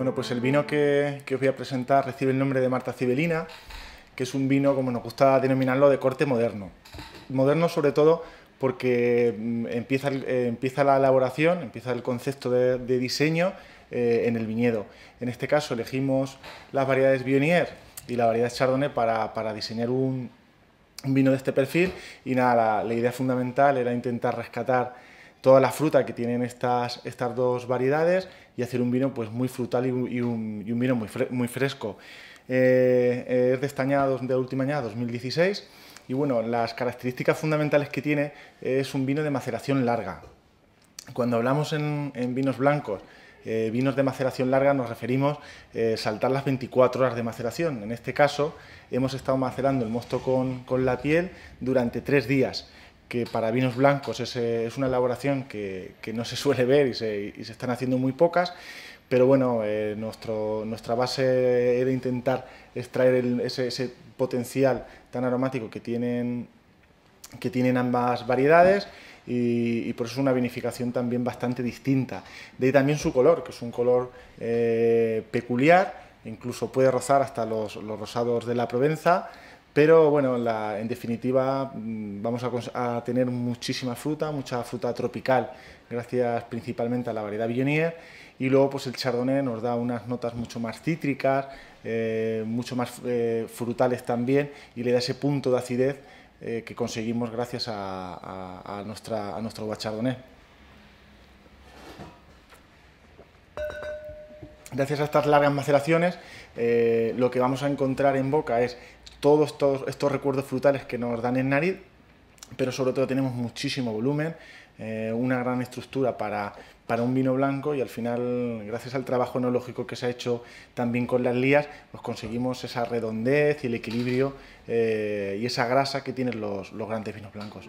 Bueno, pues el vino que, os voy a presentar recibe el nombre de Marta Cibelina, que es un vino, como nos gusta denominarlo, de corte moderno. Moderno sobre todo porque mm, eh, empieza, la elaboración, empieza el concepto de, diseño eh, en el viñedo. En este caso elegimos las variedades Bionier y la variedad Chardonnay para, diseñar un, vino de este perfil y nada, la idea fundamental era intentar rescatar toda la fruta que tienen estas, estas dos variedades y hacer un vino pues muy frutal y, un, vino muy, muy fresco. Eh, eh, es de esta de última añada, 2016, y bueno, las características fundamentales que tiene es un vino de maceración larga. Cuando hablamos en, vinos blancos, eh, vinos de maceración larga nos referimos saltar las 24 horas de maceración. En este caso hemos estado macerando el mosto con, con la piel durante tres días que para vinos blancos es, eh, una elaboración que, no se suele ver y se, están haciendo muy pocas, pero bueno, eh, nuestra base era intentar extraer ese, potencial tan aromático que tienen, que tienen ambas variedades. Y, por eso es una vinificación también bastante distinta. De ahí también su color, que es un color eh, peculiar, incluso puede rozar hasta los, los rosados de la Provenza. Pero bueno, en definitiva mm, vamos a, tener muchísima fruta, mucha fruta tropical, gracias principalmente a la variedad Billonier. Y luego pues el Chardonnay nos da unas notas mucho más cítricas, eh, mucho más eh, frutales también, y le da ese punto de acidez eh, que conseguimos gracias a, nuestra, nuestro uva Gracias a estas largas maceraciones, lo que vamos a encontrar en boca es todos, estos recuerdos frutales que nos dan en nariz, pero sobre todo tenemos muchísimo volumen, eh, una gran estructura para, un vino blanco y al final, gracias al trabajo enológico que se ha hecho también con las lías, ...nos pues conseguimos esa redondez y el equilibrio eh, y esa grasa que tienen los grandes vinos blancos.